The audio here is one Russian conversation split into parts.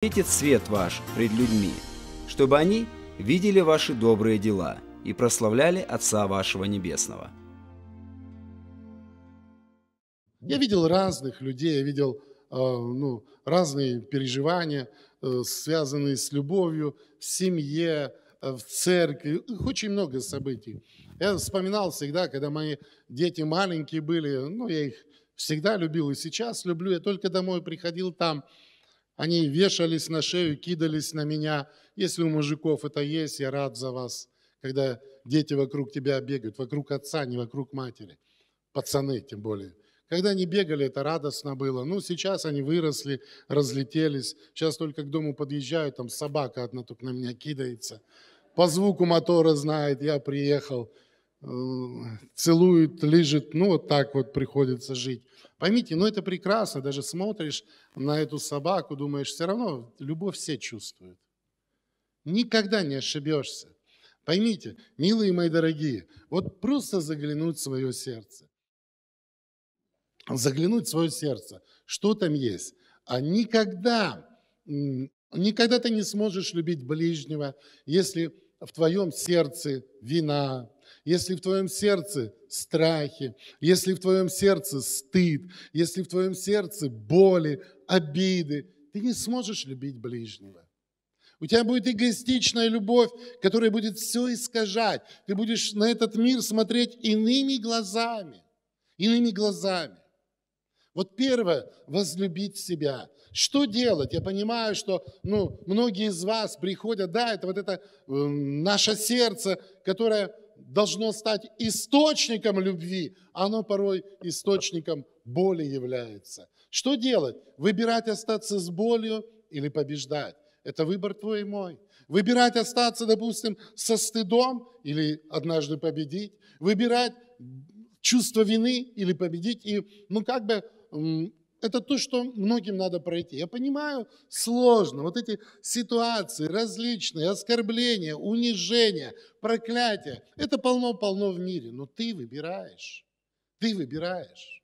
светит свет ваш пред людьми, чтобы они видели ваши добрые дела и прославляли Отца вашего Небесного. Я видел разных людей, я видел а, ну, разные переживания, э, связанные с любовью, в семье, э, в церкви, очень много событий. Я вспоминал всегда, когда мои дети маленькие были, ну, я их всегда любил и сейчас люблю, я только домой приходил там, они вешались на шею, кидались на меня. Если у мужиков это есть, я рад за вас, когда дети вокруг тебя бегают, вокруг отца, не вокруг матери. Пацаны, тем более. Когда они бегали, это радостно было. Ну, сейчас они выросли, разлетелись. Сейчас только к дому подъезжаю, там собака одна только на меня кидается. По звуку мотора знает, я приехал. Э, целует, лежит, ну вот так вот приходится жить. Поймите, ну это прекрасно, даже смотришь на эту собаку, думаешь, все равно любовь все чувствуют. Никогда не ошибешься. Поймите, милые мои дорогие, вот просто заглянуть в свое сердце. Заглянуть в свое сердце, что там есть. А никогда, никогда ты не сможешь любить ближнего, если в твоем сердце вина, если в твоем сердце страхи, если в твоем сердце стыд, если в твоем сердце боли, обиды, ты не сможешь любить ближнего. У тебя будет эгоистичная любовь, которая будет все искажать. Ты будешь на этот мир смотреть иными глазами. Иными глазами. Вот первое – возлюбить себя. Что делать? Я понимаю, что ну, многие из вас приходят, да, это вот это э, наше сердце, которое должно стать источником любви, оно порой источником боли является. Что делать? Выбирать остаться с болью или побеждать? Это выбор твой и мой. Выбирать остаться, допустим, со стыдом или однажды победить. Выбирать чувство вины или победить. И, ну, как бы это то, что многим надо пройти. Я понимаю, сложно. Вот эти ситуации различные, оскорбления, унижения, проклятия. Это полно-полно в мире. Но ты выбираешь. Ты выбираешь.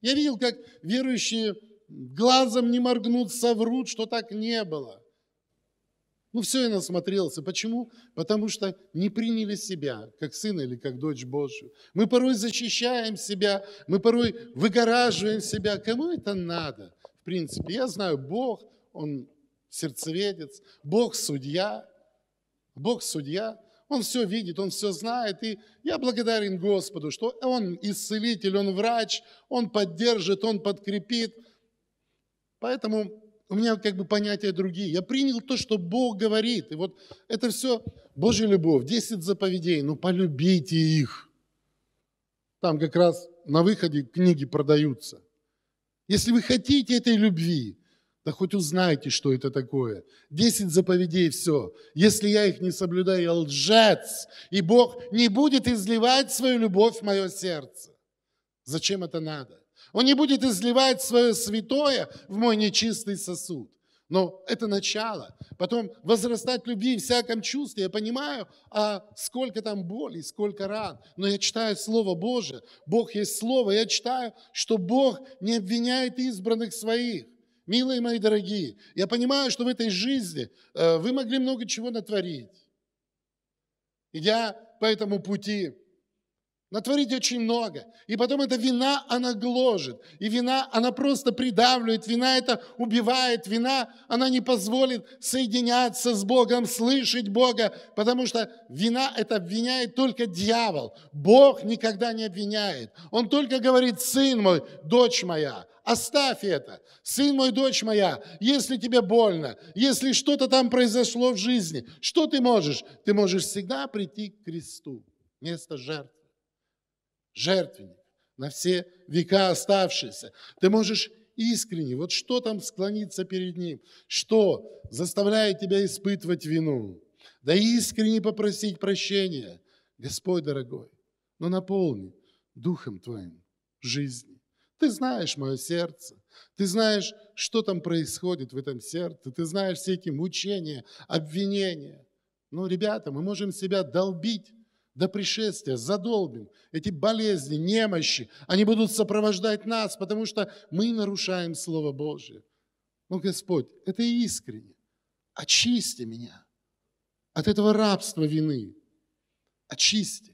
Я видел, как верующие глазом не моргнут, соврут, что так не было. Ну все, я насмотрелся. Почему? Потому что не приняли себя, как сына или как дочь Божью. Мы порой защищаем себя, мы порой выгораживаем себя. Кому это надо? В принципе, я знаю, Бог, Он сердцеведец, Бог судья, Бог судья, Он все видит, Он все знает, и я благодарен Господу, что Он исцелитель, Он врач, Он поддержит, Он подкрепит. Поэтому у меня как бы понятия другие. Я принял то, что Бог говорит. И вот это все Божья любовь, Десять заповедей, ну полюбите их. Там как раз на выходе книги продаются. Если вы хотите этой любви, да хоть узнайте, что это такое. Десять заповедей, все. Если я их не соблюдаю, я лжец, и Бог не будет изливать свою любовь в мое сердце. Зачем это надо? Он не будет изливать свое святое в мой нечистый сосуд. Но это начало. Потом возрастать любви, в всяком чувстве. Я понимаю, а сколько там боли, сколько ран. Но я читаю Слово Божие. Бог есть Слово. Я читаю, что Бог не обвиняет избранных своих. Милые мои дорогие, я понимаю, что в этой жизни э, вы могли много чего натворить. Идя по этому пути, натворить очень много. И потом эта вина, она гложет. И вина, она просто придавливает. Вина это убивает. Вина, она не позволит соединяться с Богом, слышать Бога. Потому что вина это обвиняет только дьявол. Бог никогда не обвиняет. Он только говорит, сын мой, дочь моя, Оставь это. Сын мой, дочь моя, если тебе больно, если что-то там произошло в жизни, что ты можешь? Ты можешь всегда прийти к кресту, место жертвы жертвенник, на все века оставшийся. Ты можешь искренне, вот что там склониться перед Ним, что заставляет тебя испытывать вину, да искренне попросить прощения. Господь дорогой, но ну наполни Духом Твоим жизни. Ты знаешь мое сердце, ты знаешь, что там происходит в этом сердце, ты знаешь все эти мучения, обвинения. Ну, ребята, мы можем себя долбить, до пришествия задолбим. Эти болезни, немощи, они будут сопровождать нас, потому что мы нарушаем Слово Божие. Но, Господь, это искренне. Очисти меня от этого рабства вины. Очисти.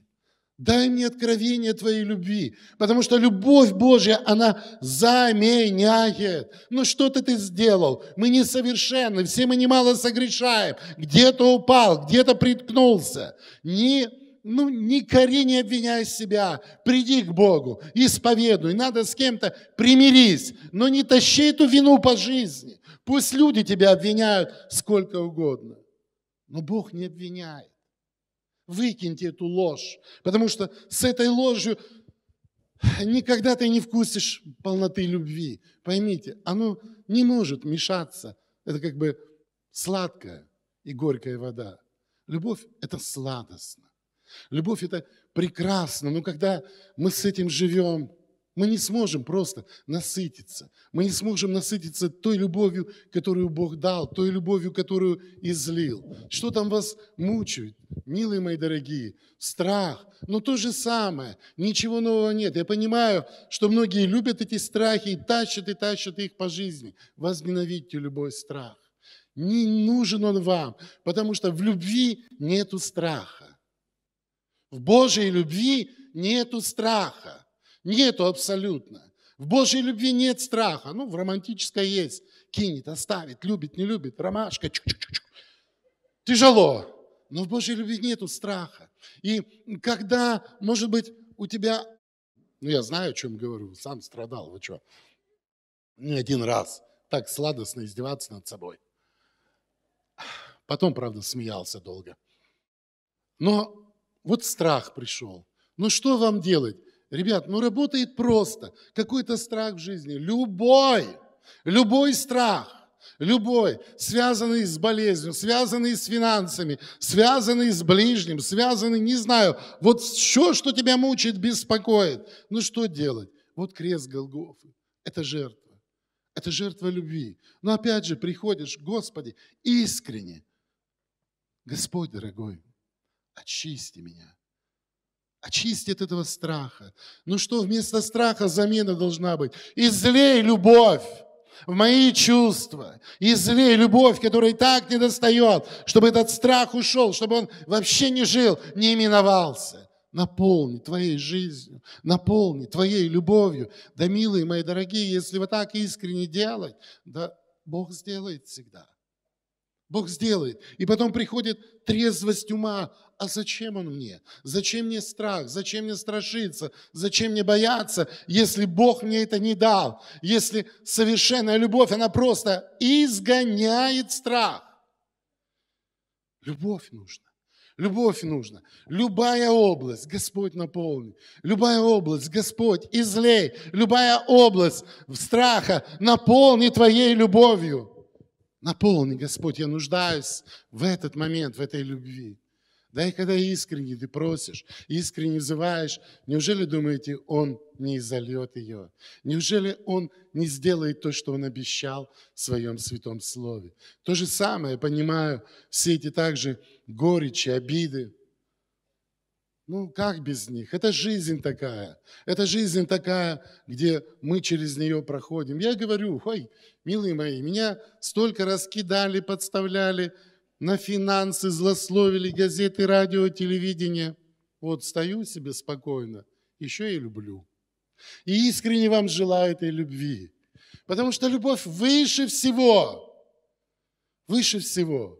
Дай мне откровение Твоей любви, потому что любовь Божья, она заменяет. Ну что-то ты сделал, мы несовершенны, все мы немало согрешаем, где-то упал, где-то приткнулся. Не ну, не кори, не обвиняй себя. Приди к Богу, исповедуй. Надо с кем-то примирись, но не тащи эту вину по жизни. Пусть люди тебя обвиняют сколько угодно. Но Бог не обвиняет. Выкиньте эту ложь, потому что с этой ложью никогда ты не вкусишь полноты любви. Поймите, оно не может мешаться. Это как бы сладкая и горькая вода. Любовь – это сладостно. Любовь – это прекрасно, но когда мы с этим живем, мы не сможем просто насытиться. Мы не сможем насытиться той любовью, которую Бог дал, той любовью, которую излил. Что там вас мучает, милые мои дорогие? Страх. Но то же самое. Ничего нового нет. Я понимаю, что многие любят эти страхи и тащат, и тащат их по жизни. Возненавидьте любой страх. Не нужен он вам, потому что в любви нету страха. В Божьей любви нету страха. Нету абсолютно. В Божьей любви нет страха. Ну, в романтической есть. Кинет, оставит, любит, не любит, ромашка. Чук -чук -чук. Тяжело. Но в Божьей любви нету страха. И когда, может быть, у тебя... Ну, я знаю, о чем говорю, сам страдал, вы что? Не один раз так сладостно издеваться над собой. Потом, правда, смеялся долго. Но вот страх пришел. Ну что вам делать? Ребят, ну работает просто. Какой-то страх в жизни. Любой, любой страх, любой, связанный с болезнью, связанный с финансами, связанный с ближним, связанный, не знаю, вот все, что тебя мучает, беспокоит. Ну что делать? Вот крест Голгофы. Это жертва. Это жертва любви. Но опять же, приходишь, Господи, искренне. Господь, дорогой, очисти меня. Очисти от этого страха. Ну что, вместо страха замена должна быть. Излей любовь в мои чувства. Излей любовь, которой так не достает, чтобы этот страх ушел, чтобы он вообще не жил, не именовался. Наполни твоей жизнью, наполни твоей любовью. Да, милые мои дорогие, если вы так искренне делать, да Бог сделает всегда. Бог сделает. И потом приходит трезвость ума а зачем он мне? Зачем мне страх? Зачем мне страшиться? Зачем мне бояться, если Бог мне это не дал? Если совершенная любовь, она просто изгоняет страх. Любовь нужна. Любовь нужна. Любая область, Господь наполни. Любая область, Господь, излей. Любая область страха наполни Твоей любовью. Наполни, Господь, я нуждаюсь в этот момент, в этой любви. Да и когда искренне ты просишь, искренне взываешь, неужели думаете, Он не изольет ее? Неужели Он не сделает то, что Он обещал в Своем Святом Слове? То же самое, понимаю, все эти также горечи, обиды, ну, как без них? Это жизнь такая. Это жизнь такая, где мы через нее проходим. Я говорю, ой, милые мои, меня столько раз кидали, подставляли, на финансы злословили, газеты, радио, телевидение. Вот стою себе спокойно, еще и люблю. И искренне вам желаю этой любви. Потому что любовь выше всего. Выше всего.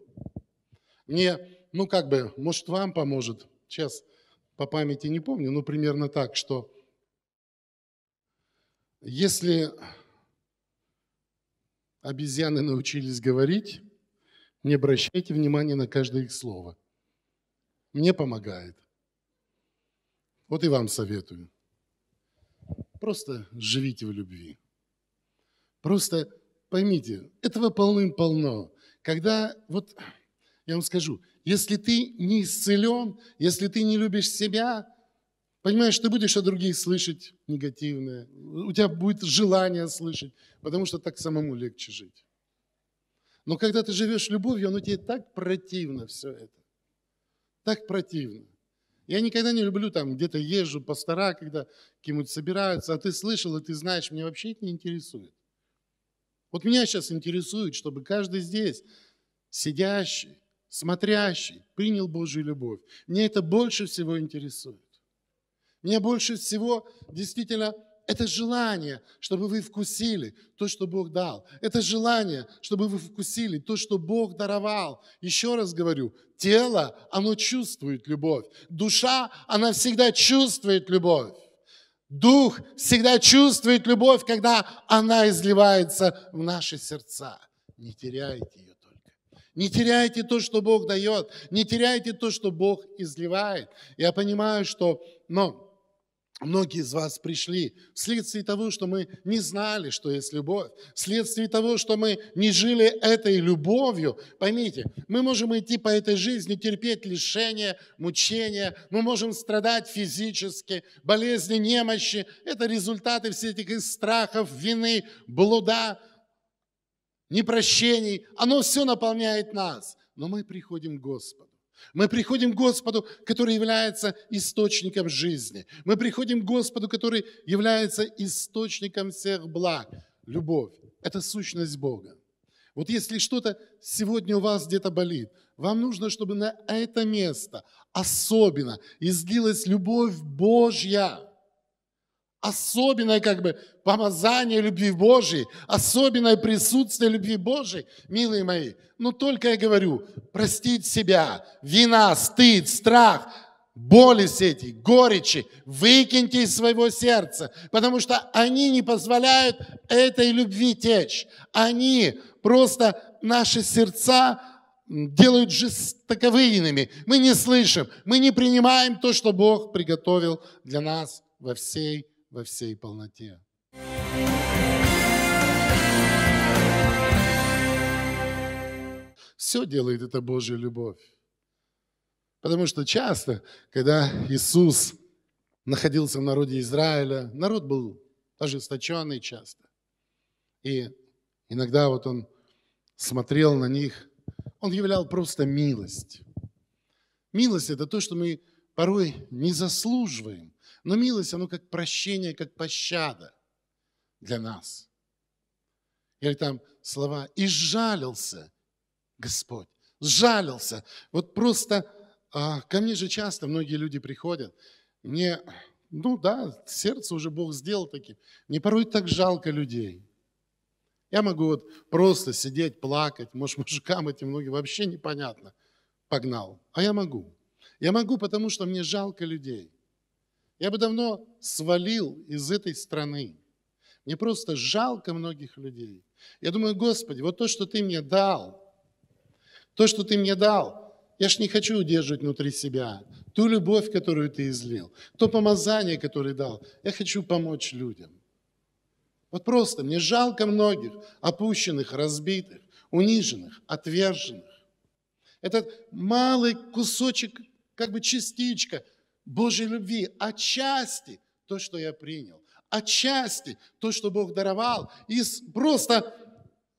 Мне, ну как бы, может вам поможет. Сейчас по памяти не помню, но примерно так, что если обезьяны научились говорить, не обращайте внимания на каждое их слово. Мне помогает. Вот и вам советую. Просто живите в любви. Просто поймите, этого полным-полно. Когда, вот я вам скажу, если ты не исцелен, если ты не любишь себя, понимаешь, ты будешь от других слышать негативное. У тебя будет желание слышать, потому что так самому легче жить. Но когда ты живешь любовью, оно тебе так противно все это. Так противно. Я никогда не люблю там где-то езжу пастора, когда кем-нибудь собираются, а ты слышал, и ты знаешь, меня вообще это не интересует. Вот меня сейчас интересует, чтобы каждый здесь, сидящий, смотрящий, принял Божью любовь. Мне это больше всего интересует. Меня больше всего действительно это желание, чтобы вы вкусили то, что Бог дал. Это желание, чтобы вы вкусили то, что Бог даровал. Еще раз говорю, тело, оно чувствует любовь. Душа, она всегда чувствует любовь. Дух всегда чувствует любовь, когда она изливается в наши сердца. Не теряйте ее только. Не теряйте то, что Бог дает. Не теряйте то, что Бог изливает. Я понимаю, что... Но Многие из вас пришли вследствие того, что мы не знали, что есть любовь, вследствие того, что мы не жили этой любовью. Поймите, мы можем идти по этой жизни, терпеть лишения, мучения, мы можем страдать физически, болезни, немощи. Это результаты всех этих страхов, вины, блуда, непрощений. Оно все наполняет нас. Но мы приходим к Господу. Мы приходим к Господу, который является источником жизни. Мы приходим к Господу, который является источником всех благ. Любовь – это сущность Бога. Вот если что-то сегодня у вас где-то болит, вам нужно, чтобы на это место особенно излилась любовь Божья – особенное как бы помазание любви Божией, особенное присутствие любви Божией, милые мои. Но только я говорю, простить себя, вина, стыд, страх, боли все эти, горечи, выкиньте из своего сердца, потому что они не позволяют этой любви течь. Они просто наши сердца делают жестоковыми, Мы не слышим, мы не принимаем то, что Бог приготовил для нас во всей во всей полноте. Все делает это Божья любовь. Потому что часто, когда Иисус находился в народе Израиля, народ был ожесточенный часто. И иногда вот он смотрел на них, он являл просто милость. Милость – это то, что мы порой не заслуживаем. Но милость, оно как прощение, как пощада для нас. Или там слова «и жалился Господь». Сжалился. Вот просто а, ко мне же часто многие люди приходят. Мне, ну да, сердце уже Бог сделал таким. Мне порой так жалко людей. Я могу вот просто сидеть, плакать. Может, мужикам этим многим вообще непонятно. Погнал. А я могу. Я могу, потому что мне жалко людей. Я бы давно свалил из этой страны. Мне просто жалко многих людей. Я думаю, Господи, вот то, что Ты мне дал, то, что Ты мне дал, я ж не хочу удерживать внутри себя ту любовь, которую Ты излил, то помазание, которое дал. Я хочу помочь людям. Вот просто мне жалко многих опущенных, разбитых, униженных, отверженных. Этот малый кусочек, как бы частичка – Божьей любви, отчасти то, что я принял, отчасти то, что Бог даровал, из просто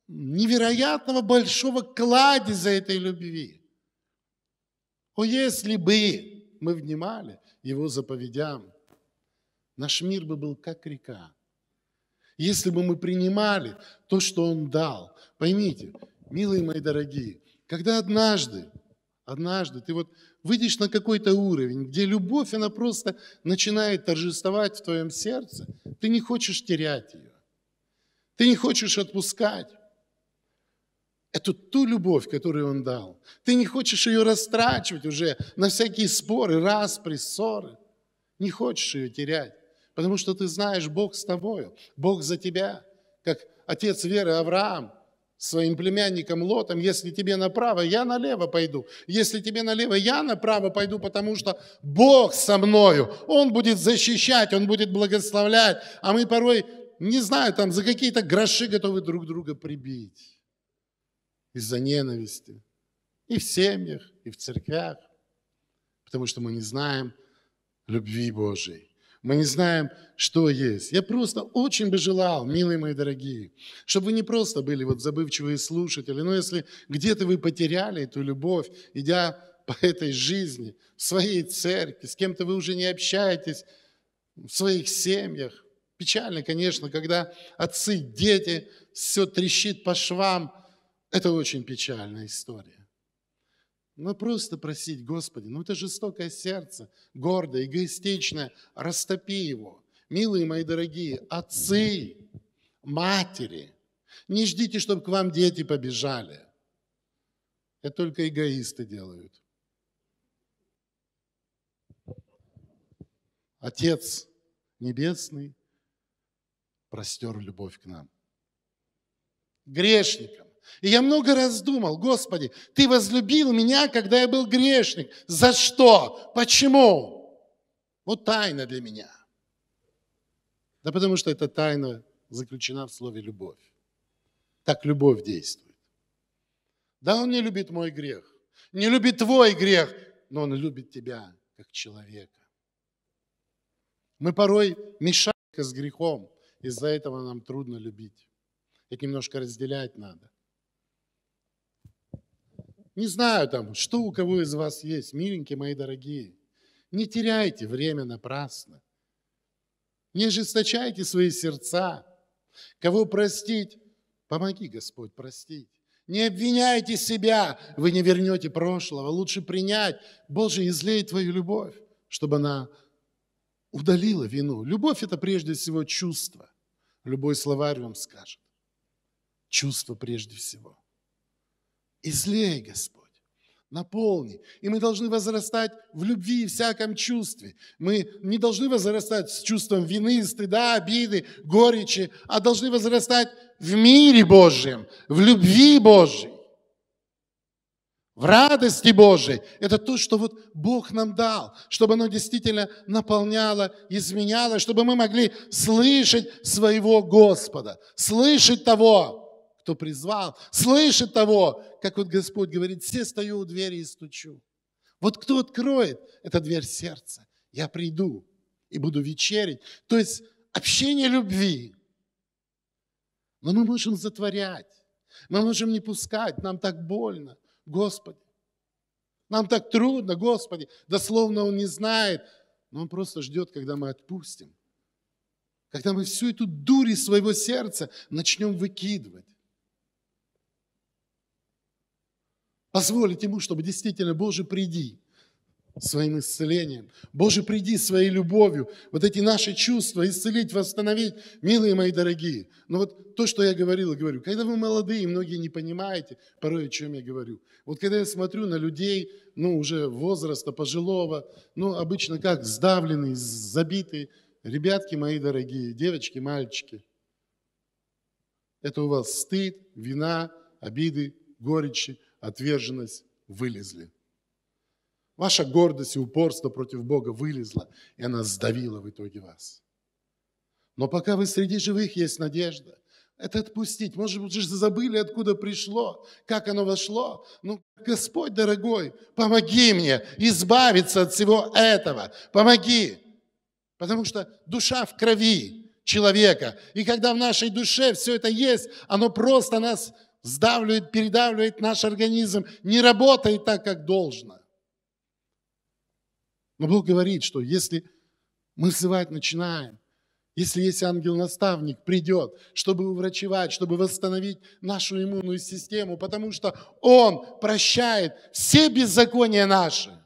невероятного большого кладеза этой любви. О, если бы мы внимали Его заповедям, наш мир бы был как река. Если бы мы принимали то, что Он дал. Поймите, милые мои дорогие, когда однажды Однажды ты вот выйдешь на какой-то уровень, где любовь, она просто начинает торжествовать в твоем сердце. Ты не хочешь терять ее. Ты не хочешь отпускать. эту ту любовь, которую Он дал. Ты не хочешь ее растрачивать уже на всякие споры, распри, ссоры. Не хочешь ее терять, потому что ты знаешь, Бог с тобою, Бог за тебя, как отец веры Авраам, своим племянником Лотом, если тебе направо, я налево пойду. Если тебе налево, я направо пойду, потому что Бог со мною. Он будет защищать, Он будет благословлять. А мы порой, не знаю, там за какие-то гроши готовы друг друга прибить. Из-за ненависти. И в семьях, и в церквях. Потому что мы не знаем любви Божией. Мы не знаем, что есть. Я просто очень бы желал, милые мои дорогие, чтобы вы не просто были вот забывчивые слушатели, но если где-то вы потеряли эту любовь, идя по этой жизни, в своей церкви, с кем-то вы уже не общаетесь, в своих семьях. Печально, конечно, когда отцы, дети, все трещит по швам. Это очень печальная история. Ну, просто просить, Господи, ну это жестокое сердце, гордое, эгоистичное, растопи его. Милые мои дорогие, отцы, матери, не ждите, чтобы к вам дети побежали. Это только эгоисты делают. Отец Небесный простер любовь к нам, грешникам и я много раз думал, Господи, Ты возлюбил меня, когда я был грешник. За что? Почему? Вот тайна для меня. Да потому что эта тайна заключена в слове «любовь». Так любовь действует. Да, Он не любит мой грех, не любит твой грех, но Он любит тебя как человека. Мы порой мешаем с грехом, из-за этого нам трудно любить. Это немножко разделять надо. Не знаю там, что у кого из вас есть, миленькие мои дорогие. Не теряйте время напрасно. Не ожесточайте свои сердца. Кого простить, помоги, Господь, простить. Не обвиняйте себя, вы не вернете прошлого. Лучше принять. Боже, излей твою любовь, чтобы она удалила вину. Любовь – это прежде всего чувство. Любой словарь вам скажет. Чувство прежде всего – Излей, Господь, наполни. И мы должны возрастать в любви и всяком чувстве. Мы не должны возрастать с чувством вины, стыда, обиды, горечи, а должны возрастать в мире Божьем, в любви Божьей, в радости Божией. Это то, что вот Бог нам дал, чтобы оно действительно наполняло, изменяло, чтобы мы могли слышать своего Господа, слышать того, кто призвал, слышит того, как вот Господь говорит, все стою у двери и стучу. Вот кто откроет, эту дверь сердца. Я приду и буду вечерить. То есть общение любви. Но мы можем затворять, мы можем не пускать, нам так больно, Господи. Нам так трудно, Господи. Дословно Он не знает, но Он просто ждет, когда мы отпустим. Когда мы всю эту дурь из своего сердца начнем выкидывать. позволить ему, чтобы действительно, Боже, приди своим исцелением. Боже, приди своей любовью. Вот эти наши чувства исцелить, восстановить, милые мои дорогие. Но вот то, что я говорил и говорю, когда вы молодые, многие не понимаете порой, о чем я говорю. Вот когда я смотрю на людей, ну, уже возраста пожилого, ну, обычно как сдавленные, забитые, ребятки мои дорогие, девочки, мальчики, это у вас стыд, вина, обиды, горечи, отверженность вылезли. Ваша гордость и упорство против Бога вылезла, и она сдавила в итоге вас. Но пока вы среди живых есть надежда, это отпустить. Может быть, уже забыли, откуда пришло, как оно вошло. Ну, Господь дорогой, помоги мне избавиться от всего этого. Помоги. Потому что душа в крови человека. И когда в нашей душе все это есть, оно просто нас сдавливает, передавливает наш организм, не работает так, как должно. Но Бог говорит, что если мы взывать начинаем, если есть ангел-наставник, придет, чтобы уврачевать, чтобы восстановить нашу иммунную систему, потому что Он прощает все беззакония наши.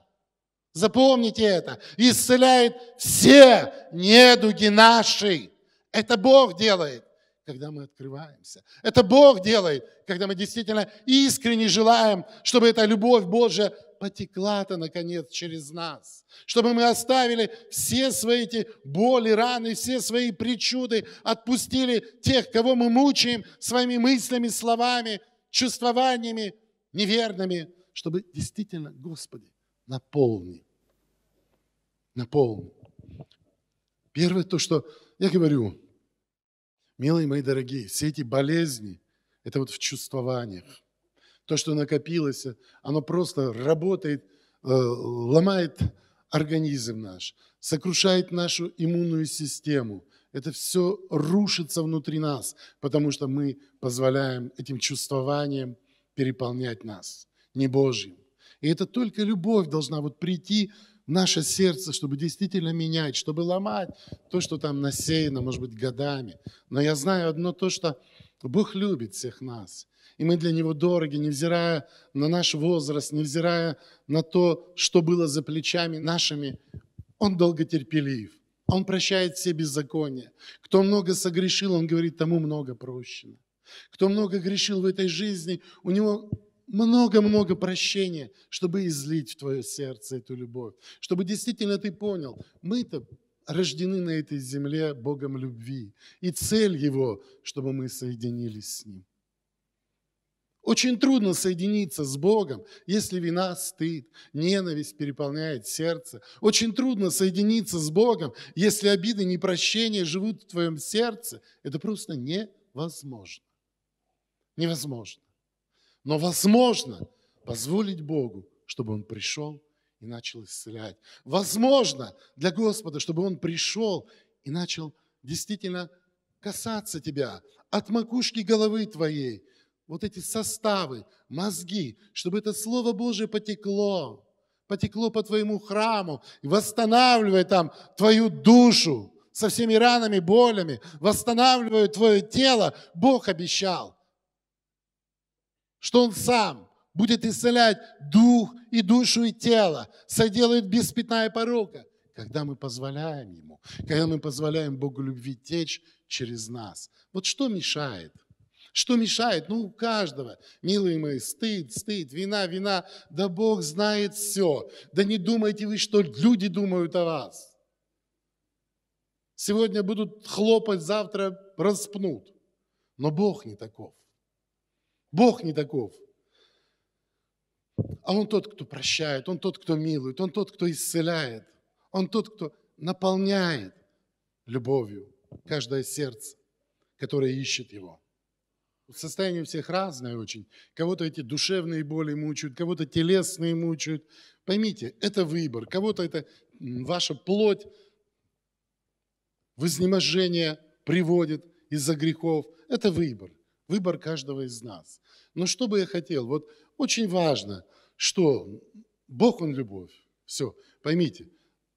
Запомните это. Исцеляет все недуги наши. Это Бог делает когда мы открываемся. Это Бог делает, когда мы действительно искренне желаем, чтобы эта любовь Божья потекла-то, наконец, через нас. Чтобы мы оставили все свои эти боли, раны, все свои причуды, отпустили тех, кого мы мучаем своими мыслями, словами, чувствованиями неверными, чтобы действительно, Господи, наполни. Наполни. Первое то, что я говорю, Милые мои дорогие, все эти болезни – это вот в чувствованиях. То, что накопилось, оно просто работает, э, ломает организм наш, сокрушает нашу иммунную систему. Это все рушится внутри нас, потому что мы позволяем этим чувствованиям переполнять нас, не Божьим. И это только любовь должна вот прийти наше сердце, чтобы действительно менять, чтобы ломать то, что там насеяно, может быть, годами. Но я знаю одно то, что Бог любит всех нас. И мы для Него дороги, невзирая на наш возраст, невзирая на то, что было за плечами нашими. Он долготерпелив. Он прощает все беззакония. Кто много согрешил, он говорит, тому много прощено. Кто много грешил в этой жизни, у него много-много прощения, чтобы излить в твое сердце эту любовь, чтобы действительно ты понял, мы-то рождены на этой земле Богом любви, и цель Его, чтобы мы соединились с Ним. Очень трудно соединиться с Богом, если вина, стыд, ненависть переполняет сердце. Очень трудно соединиться с Богом, если обиды, непрощения живут в твоем сердце. Это просто невозможно. Невозможно. Но возможно позволить Богу, чтобы Он пришел и начал исцелять. Возможно для Господа, чтобы Он пришел и начал действительно касаться тебя от макушки головы твоей. Вот эти составы, мозги, чтобы это Слово Божие потекло, потекло по твоему храму, и восстанавливая там твою душу со всеми ранами, болями, восстанавливая твое тело, Бог обещал что Он сам будет исцелять дух и душу и тело, соделает без пятна и порока, когда мы позволяем Ему, когда мы позволяем Богу любви течь через нас. Вот что мешает? Что мешает? Ну, у каждого. Милые мои, стыд, стыд, вина, вина. Да Бог знает все. Да не думайте вы, что люди думают о вас. Сегодня будут хлопать, завтра распнут. Но Бог не таков. Бог не таков. А Он тот, кто прощает, Он тот, кто милует, Он тот, кто исцеляет, Он тот, кто наполняет любовью каждое сердце, которое ищет Его. Состояние у всех разное очень. Кого-то эти душевные боли мучают, кого-то телесные мучают. Поймите, это выбор. Кого-то это ваша плоть в изнеможение приводит из-за грехов. Это выбор. Выбор каждого из нас. Но что бы я хотел? Вот очень важно, что Бог, Он любовь. Все, поймите,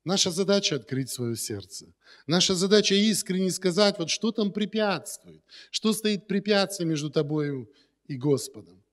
наша задача открыть свое сердце. Наша задача искренне сказать, вот что там препятствует, что стоит препятствием между тобою и Господом.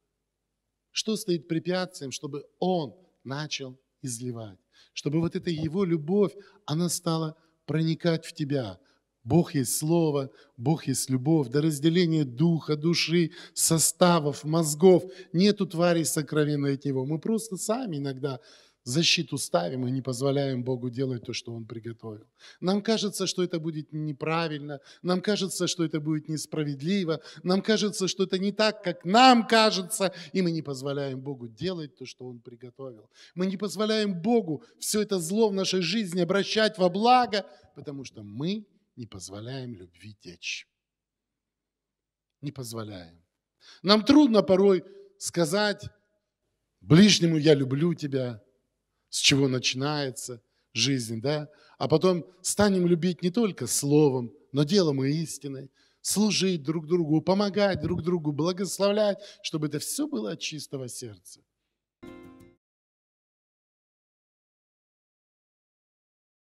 Что стоит препятствием, чтобы Он начал изливать, чтобы вот эта Его любовь, она стала проникать в тебя – Бог есть Слово, Бог есть любовь, до разделения духа, души, составов, мозгов. Нету тварей сокровенной от Него. Мы просто сами иногда защиту ставим и не позволяем Богу делать то, что Он приготовил. Нам кажется, что это будет неправильно, нам кажется, что это будет несправедливо, нам кажется, что это не так, как нам кажется, и мы не позволяем Богу делать то, что Он приготовил. Мы не позволяем Богу все это зло в нашей жизни обращать во благо, потому что мы – не позволяем любви течь. Не позволяем. Нам трудно порой сказать ближнему «я люблю тебя», с чего начинается жизнь, да? А потом станем любить не только словом, но делом и истиной, служить друг другу, помогать друг другу, благословлять, чтобы это все было от чистого сердца.